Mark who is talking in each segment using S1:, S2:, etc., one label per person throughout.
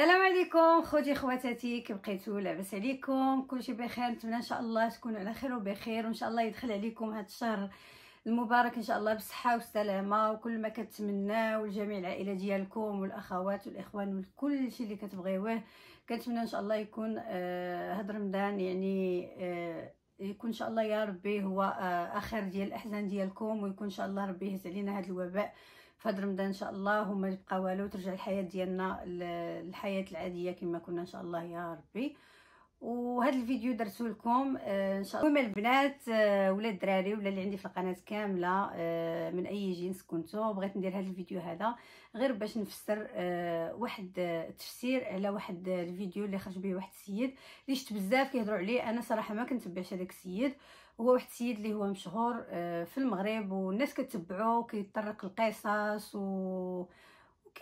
S1: السلام عليكم خوتي خواتاتي كي بقيتو لاباس عليكم كلشي بخير نتمنى ان شاء الله تكونوا على خير وبخير وان شاء الله يدخل عليكم هذا الشهر المبارك ان شاء الله بالصحه والسلامه وكل ما كنتمناه لجميع العائله ديالكم والاخوات والاخوان وكل شيء اللي كتبغيوه كنتمنى ان شاء الله يكون هذا آه، رمضان يعني آه، يكون ان شاء الله يا ربي هو آه، اخر ديال الاحزان ديالكم ويكون ان شاء الله ربي يهز علينا هذا الوباء فهاد رمضان ان شاء الله هما يبقى والو ترجع الحياه ديالنا الحياه العاديه كما كنا ان شاء الله يا ربي وهذا الفيديو درتو لكم آه، ان شاء الله البنات آه، ولا الدراري ولا اللي عندي في القناه كامله آه، من اي جنس كنتو بغيت ندير هذا الفيديو هذا غير باش نفسر واحد التفسير على واحد الفيديو اللي خرج به واحد السيد اللي شفت بزاف كيهضروا عليه انا صراحه ما كنتبعش هذاك السيد هو واحد السيد اللي هو مشهور في المغرب والناس كتبعوه كيطرق القصص و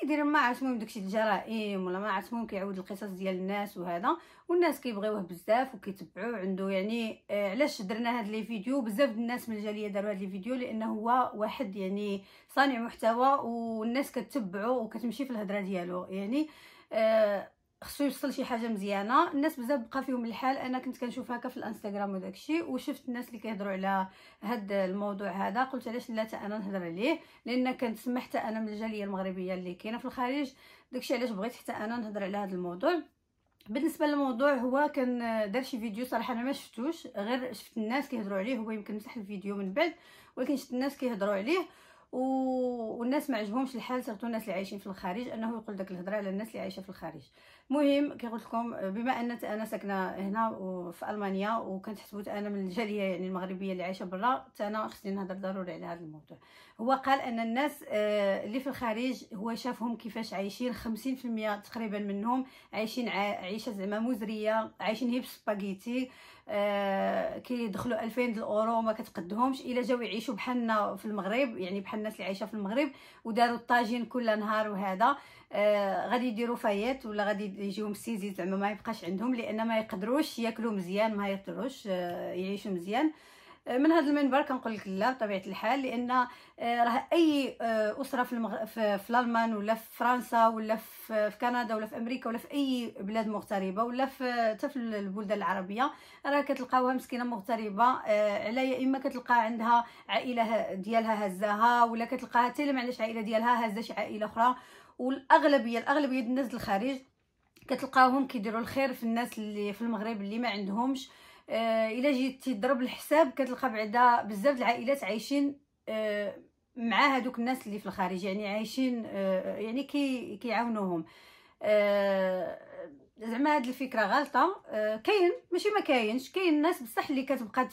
S1: كيدير ما عرفت المهم داكشي الجرائم ولا ما عرفت المهم كيعاود القصص ديال الناس وهذا والناس كيبغيوه بزاف وكيتبعوه عنده يعني آه علاش درنا هاد لي فيديو بزاف الناس من الجاليه داروا هاد لي فيديو لانه هو واحد يعني صانع محتوى والناس كتبعو وكتمشي في الهضره ديالو يعني آه خصو يوصل شي حاجه مزيانه الناس بزاف بقى فيهم الحال انا كنت كنشوف هكا في الانستغرام وداكشي وشفت الناس اللي كيهضروا على هاد الموضوع هذا قلت علاش لا انا نهضر عليه لان كنت حتى انا من الجاليه المغربيه اللي كاينه في الخارج داكشي علاش بغيت حتى انا نهضر على هاد الموضوع بالنسبه للموضوع هو كان دار شي فيديو صراحه انا ما شفتوش غير شفت الناس كيهضروا عليه هو يمكن مسح الفيديو من بعد ولكن شفت الناس كيهضروا عليه و... والناس ما عجبهمش الحال سيرتو الناس اللي عايشين في الخارج انه يقول داك الهضره على الناس اللي عايشه في الخارج مهم كي قلت لكم بما ان انا ساكنه هنا في المانيا وكنت انا من الجاليه يعني المغربيه اللي عايشه برا انا خصني نهضر ضروري على هذا الموضوع هو قال ان الناس آه، اللي في الخارج هو شافهم كيفاش عايشين 50% تقريبا منهم عايشين عيشه زعما مزريه عايشين هي سباغيتي آه، كيدخلوا 2000 الاورو وما كتقدهمش الا جاو يعيشوا بحالنا في المغرب يعني بحال الناس اللي عايشه في المغرب وداروا الطاجين كل نهار وهذا آه غادي يديروا فايات ولا غادي يجيهم سيزي زعما ما يبقاش عندهم لان ما يقدروش ياكلوا مزيان ما يقدروش آه، يعيشوا مزيان آه، من هذا المنبر كنقول لك لا بطبيعه الحال لان آه، راه اي اسره في المغ... في, المان الالمان ولا في فرنسا ولا في... كندا ولا في امريكا ولا في اي بلاد مغتربه ولا في حتى في البلدان العربيه راه كتلقاوها مسكينه مغتربه على يا اما كتلقى عندها عائله ديالها هزاها ولا كتلقاها حتى معليش عائله ديالها هزه شي عائله اخرى والاغلبيه الاغلبيه الناس الخارج كتلقاهم كيديروا الخير في الناس اللي في المغرب اللي ما عندهمش آه الا جيتي تضرب الحساب كتلقى بعدا بزاف العائلات عايشين آه مع هذوك الناس اللي في الخارج يعني عايشين آه يعني كي كيعاونوهم آه زعما هذه الفكره غلطه آه كاين ماشي ما كاينش كاين الناس بصح اللي كتبقى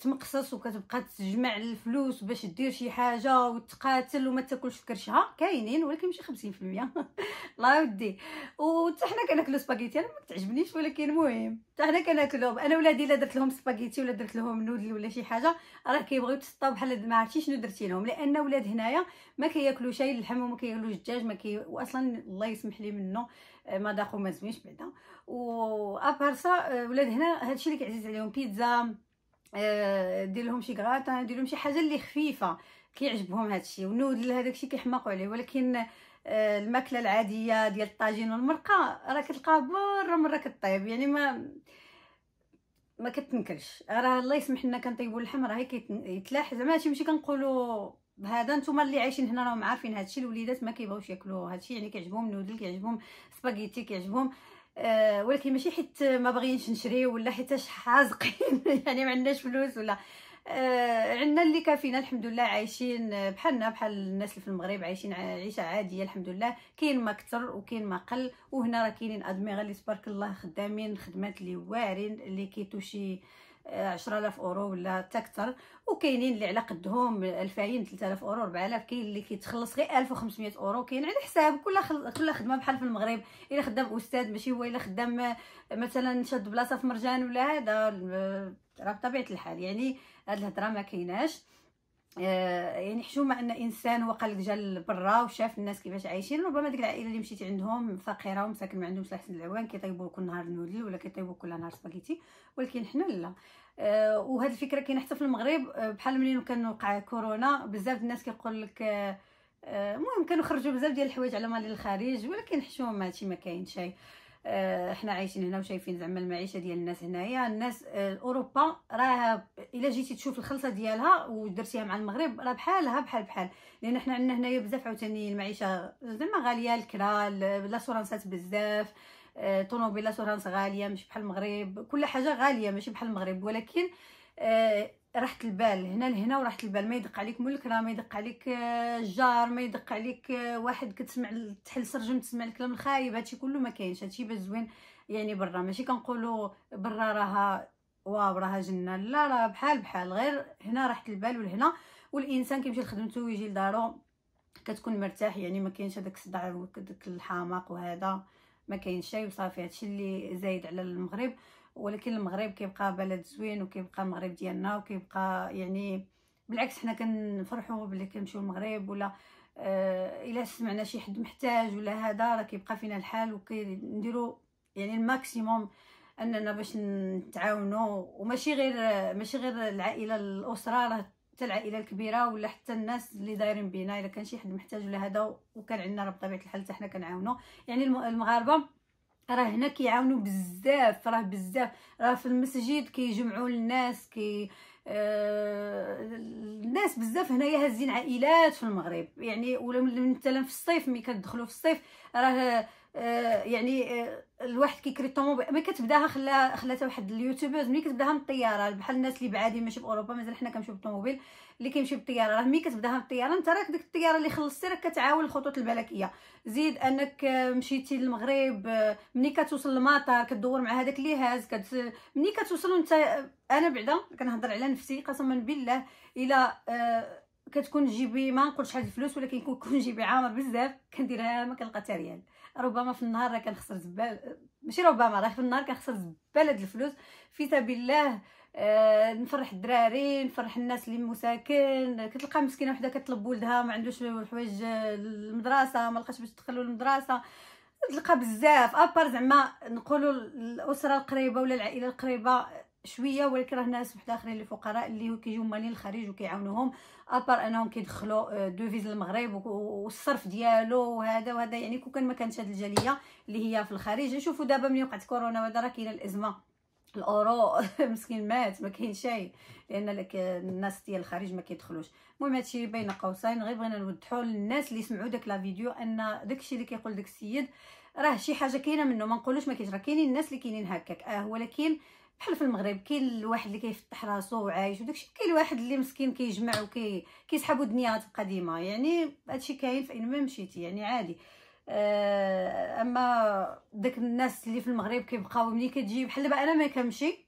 S1: تمقصص وكتبقى تجمع الفلوس باش دير شي حاجه وتقاتل وما تاكلش كرشها كاينين ولكن ماشي 50% الله يودي وحتى حنا كناكلو سباغيتي انا ما كتعجبنيش ولكن المهم حتى حنا كناكلو انا ولادي الا درت لهم سباغيتي ولا درت لهم نودل ولا شي حاجه راه كيبغيو تسطاو بحال ما عرفتي شنو درتي لهم لان ولاد هنايا ما كياكلوش اي اللحم وما كياكلوش الدجاج ما كي واصلا الله يسمح لي منه آه، ما داخو ما زوينش بعدا و سا آه، ولاد هنا هادشي اللي كيعزز عليهم بيتزا آه، دير لهم شي غراتان دير لهم شي حاجه اللي خفيفه كيعجبهم هادشي ونودل هذاك الشيء كيحماقوا عليه ولكن الماكله العاديه ديال الطاجين والمرقه راه كتلقاها مره مره كطيب يعني ما ما كتنكلش راه الله يسمح لنا كنطيبوا اللحم راه كيتلاح زعما هادشي ماشي كنقولوا بهذا نتوما اللي عايشين هنا راهم عارفين هادشي الوليدات ما كيبغوش ياكلوا هادشي يعني كيعجبهم النودل كيعجبهم سباغيتي كيعجبهم آه، ولكن ماشي حيت ما باغيينش نشري ولا حيت حازقين يعني ما عندناش فلوس ولا آه، عندنا اللي كافينا الحمد لله عايشين آه، بحالنا بحال الناس اللي في المغرب عايشين عيشه عاديه الحمد لله كاين ما كثر وكاين ما قل وهنا راه كاينين ادميغا اللي تبارك الله خدامين خدمات اللي واعرين اللي كيتو شي 10000 اورو ولا حتى اكثر وكاينين اللي على قدهم 2000 3000 اورو 4000 كاين اللي كيتخلص غير 1500 اورو كاين على حساب كل خل... كل خدمه بحال في المغرب الا خدام استاذ ماشي هو الا خدام مثلا شاد بلاصه في مرجان ولا هذا آه، راه بطبيعه الحال يعني هاد الهضره ما كايناش آه، يعني حشومه ان انسان هو قال لك جا برا وشاف الناس كيفاش عايشين ربما ديك العائله اللي مشيتي عندهم فقيره ومساكن ما عندهمش لحسن العوان كيطيبوا كل نهار نودل ولا كيطيبوا كل نهار سباغيتي ولكن حنا لا آه وهاد الفكره كاينه حتى في المغرب آه، بحال ملي كان وقع كورونا بزاف الناس كيقول لك آه، المهم كانوا خرجوا بزاف ديال الحوايج على مال الخارج ولكن حشومه هادشي ما كاين احنا آه، عايشين هنا وشايفين زعما المعيشه ديال الناس هنايا الناس آه، اوروبا راه الا جيتي تشوف الخلطه ديالها ودرتيها مع المغرب راه بحالها بحال بحال لان حنا عندنا هنايا بزاف عاوتاني المعيشه زعما غاليه الكرا لاسورانسات بزاف آه، طوموبيل لاسورانس غاليه ماشي بحال المغرب كل حاجه غاليه ماشي بحال المغرب ولكن راحت البال هنا لهنا وراحت البال ما يدق عليك ملك راه ما يدق عليك الجار آه، ما يدق عليك آه، واحد كتسمع تحل سرجم تسمع الكلام الخايب هادشي كله ما كاينش هادشي باش زوين يعني برا ماشي كنقولوا برا راها واو راها جنه لا راه بحال بحال غير هنا راحت البال ولهنا والانسان كيمشي لخدمته ويجي لدارو كتكون مرتاح يعني ما كاينش هذاك الصداع وداك الحماق وهذا ما كاينش شي وصافي هادشي اللي زايد على المغرب ولكن المغرب كيبقى بلد زوين وكيبقى المغرب ديالنا وكيبقى يعني بالعكس حنا كنفرحوا بلي كنمشيو المغرب ولا آه الا سمعنا شي حد محتاج ولا هذا راه كيبقى فينا الحال وكنديروا يعني الماكسيموم اننا باش نتعاونوا وماشي غير ماشي غير العائله الاسره راه حتى العائله الكبيره ولا حتى الناس اللي دايرين بينا الا كان شي حد محتاج ولا هذا وكان عندنا بطبيعه الحال حتى حنا كنعاونوا يعني المغاربه راه هنا كيعاونوا بزاف راه بزاف راه في المسجد كيجمعوا الناس كي آه الناس بزاف هنايا هازين عائلات في المغرب يعني ولا مثلا في الصيف ملي كتدخلوا في الصيف راه آه، يعني آه، الواحد كيكري الطوموبيل ملي كتبداها خلاها خلاتها واحد اليوتيوبرز ملي كتبداها من الطياره بحال الناس اللي بعادي ماشي باوروبا مازال حنا كنمشيو بالطوموبيل اللي كيمشي بالطياره راه ملي كتبداها من الطياره انت راك ديك الطياره اللي خلصتي راك كتعاون الخطوط الملكيه زيد انك آه، مشيتي للمغرب ملي كتوصل للمطار كدور مع هذاك اللي هاز كت... ملي كتوصل انت انا بعدا كنهضر على نفسي قسما بالله الى كتكون جيبي ما نقول شحال الفلوس ولكن كون جيبي عامر بزاف كنديرها ما كنلقى حتى ريال ربما في النهار راه كنخسر زبال ماشي ربما راه في النهار كنخسر زبال هاد الفلوس في سبيل الله آه نفرح الدراري نفرح الناس اللي مساكن كتلقى مسكينه وحده كتطلب ولدها ما عندوش الحوايج المدرسه ما لقاش باش تدخلو للمدرسه تلقى بزاف ابار زعما نقولوا الاسره القريبه ولا العائله القريبه شويه ولكن راه ناس واحد اخرين اللي فقراء اللي كيجيو مالين الخارج وكيعاونوهم ابار انهم كيدخلوا آه، دوفيز المغرب والصرف ديالو وهذا وهذا يعني كون كان ما كانتش هذه الجاليه اللي هي في الخارج نشوفوا دابا ملي وقعت كورونا وهذا راه كاينه الازمه الاورو مسكين مات ما كاين شيء لان لك الناس ديال الخارج ما كيدخلوش المهم هادشي بين قوسين غير بغينا نوضحوا للناس اللي سمعوا داك لا فيديو ان داكشي اللي كيقول داك السيد راه شي حاجه كاينه منه ما نقولوش ما كاينش راه كاينين الناس اللي كاينين هكاك اه ولكن بحال في المغرب كاين الواحد اللي كيفتح راسو وعايش وداكشي كاين الواحد اللي مسكين كيجمع وكي كيسحب ودنيات قديمه يعني هادشي كاين فين ما مشيتي يعني عادي آه، اما داك الناس اللي في المغرب كيبقاو ملي كتجي بحال دابا انا ما كنمشي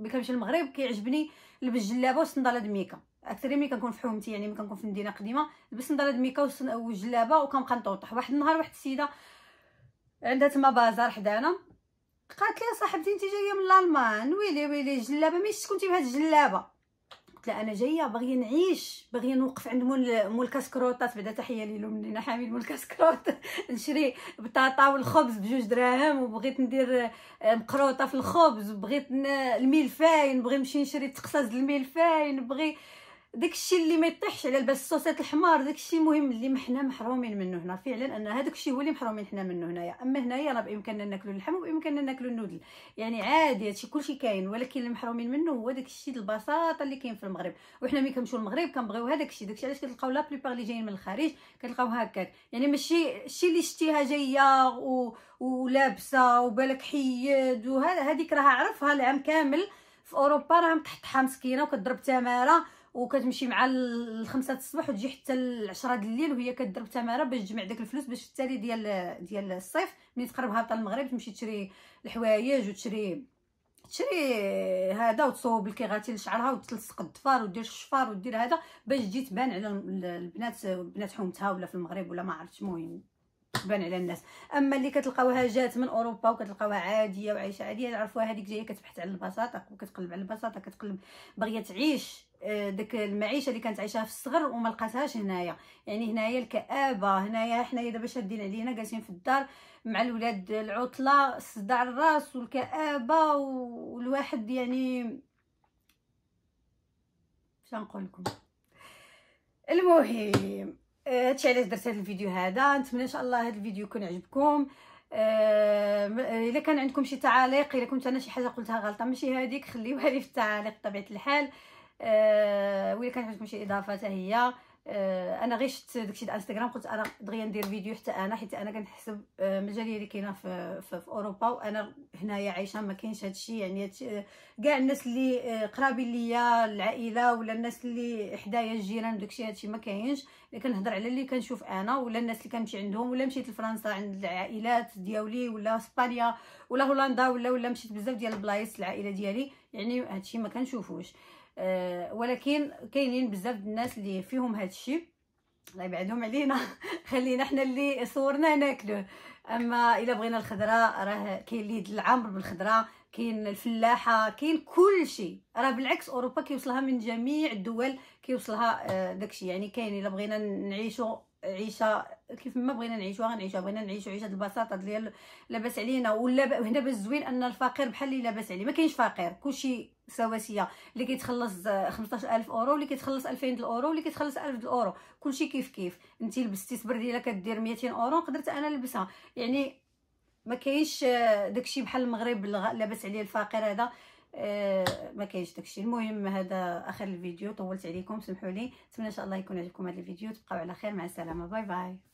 S1: ملي كنمشي للمغرب كيعجبني نلبس جلابه وصنداله دميكا اكثر ملي كنكون في حومتي يعني ملي كنكون في مدينه قديمه نلبس صنداله دميكا وجلابه وكنبقى نطوطح واحد النهار واحد السيده عندها تما بازار حدانا قالت لي صاحبتي انت جايه من الالمان ويلي ويلي جلابه ماشي كنتي بهاد الجلابه قلت لها انا جايه باغيه نعيش باغيه نوقف عند مول مول كاسكروطات بعدا تحيه ليلو مننا حامل مول كاسكروط نشري بطاطا والخبز بجوج دراهم وبغيت ندير آه، مقروطه في الخبز وبغيت الملفاين بغي نمشي نشري تقصاص الملفاين بغي داكشي اللي ما يطيحش على البال الصوصات الحمار داكشي مهم اللي حنا محرومين منه هنا فعلا ان هذاك الشيء هو اللي محرومين حنا منه هنايا اما هنايا راه بامكاننا ناكلو اللحم وبامكاننا ناكلو النودل يعني عادي هادشي كلشي كاين ولكن اللي محرومين منه هو داك الشيء البساطه اللي كاين في المغرب وحنا ملي كنمشيو للمغرب كنبغيو هذاك الشيء داكشي علاش كتلقاو لا بليبار اللي جايين من الخارج كتلقاو هكاك يعني ماشي الشيء اللي شتيها جايه و... ولابسه وبالك حيد وهذيك راه عرفها العام كامل في اوروبا راه مطحطحه مسكينه وكتضرب تماره وكتمشي مع الخمسة الصباح وتجي حتى العشرة د الليل وهي كدير تماره باش تجمع داك الفلوس باش التالي ديال ديال الصيف ملي تقرب هابطه المغرب تمشي تشري الحوايج وتشري تشري هذا وتصوب الكيغاتي لشعرها وتلصق الضفار ودير الشفار ودير هذا باش تجي تبان على البنات بنات حومتها ولا في المغرب ولا ما عرفتش المهم تبان على الناس اما اللي كتلقاوها جات من اوروبا وكتلقاوها عاديه وعايشه عاديه عرفوها هذيك جايه كتبحث على البساطه وكتقلب على البساطه كتقلب باغيه تعيش آه، داك المعيشه اللي كانت عايشاها في الصغر وما لقاتهاش هنايا يعني هنايا الكابه هنايا حنايا دابا شادين علينا جالسين في الدار مع الولاد العطله صداع الراس والكابه والواحد يعني اش نقول لكم المهم آه، هادشي علاش درت هذا الفيديو هذا نتمنى ان شاء الله هذا الفيديو يكون عجبكم آه، الا أه كان عندكم شي تعاليق الا كنت انا شي حاجه قلتها غلطه ماشي هذيك خليوها لي في التعاليق بطبيعه الحال آه، ولا كانت عندكم شي اضافه حتى هي آه، انا غير شفت داكشي د انستغرام قلت انا دغيا ندير فيديو حتى انا حيت انا كنحسب آه، المجاليه اللي كاينه في, في, في اوروبا وانا هنايا عايشه ما كاينش هادشي يعني كاع الناس اللي قرابي ليا العائله ولا الناس اللي حدايا الجيران داكشي هادشي ما كاينش اللي كنهضر على اللي كنشوف انا ولا الناس اللي كنمشي عندهم ولا مشيت لفرنسا عند العائلات ديالي ولا اسبانيا ولا هولندا ولا ولا مشيت بزاف ديال البلايص العائله ديالي يعني هادشي ما كنشوفوش آه، ولكن كاينين بزاف الناس اللي فيهم هذا الشيء الله يبعدهم علينا خلينا حنا اللي صورنا ناكلوه اما الا بغينا الخضره راه كاين اللي يدل العمر بالخضره كاين الفلاحه كاين كل شيء راه بالعكس اوروبا كيوصلها من جميع الدول كيوصلها آه، داكشي يعني كاين الا بغينا نعيشوا عيشه كيف ما بغينا نعيشوها غنعيشوها بغينا نعيشو عيشه البساطه ديال لاباس علينا ولا هنا باش زوين ان الفقير بحال اللي لاباس عليه ما كاينش فقير كلشي سواسيه اللي كيتخلص 15000 اورو اللي كيتخلص 2000 الاورو اللي كيتخلص 1000 الاورو كلشي كيف كيف انت لبستي سبرديله كدير 200 اورو قدرت انا نلبسها يعني ما كاينش آه، داكشي بحال المغرب لاباس عليه الفقير هذا أه ما كاينش داكشي المهم هذا اخر الفيديو طولت عليكم سمحوا لي نتمنى ان شاء الله يكون عجبكم هذا الفيديو تبقاو على خير مع السلامه باي باي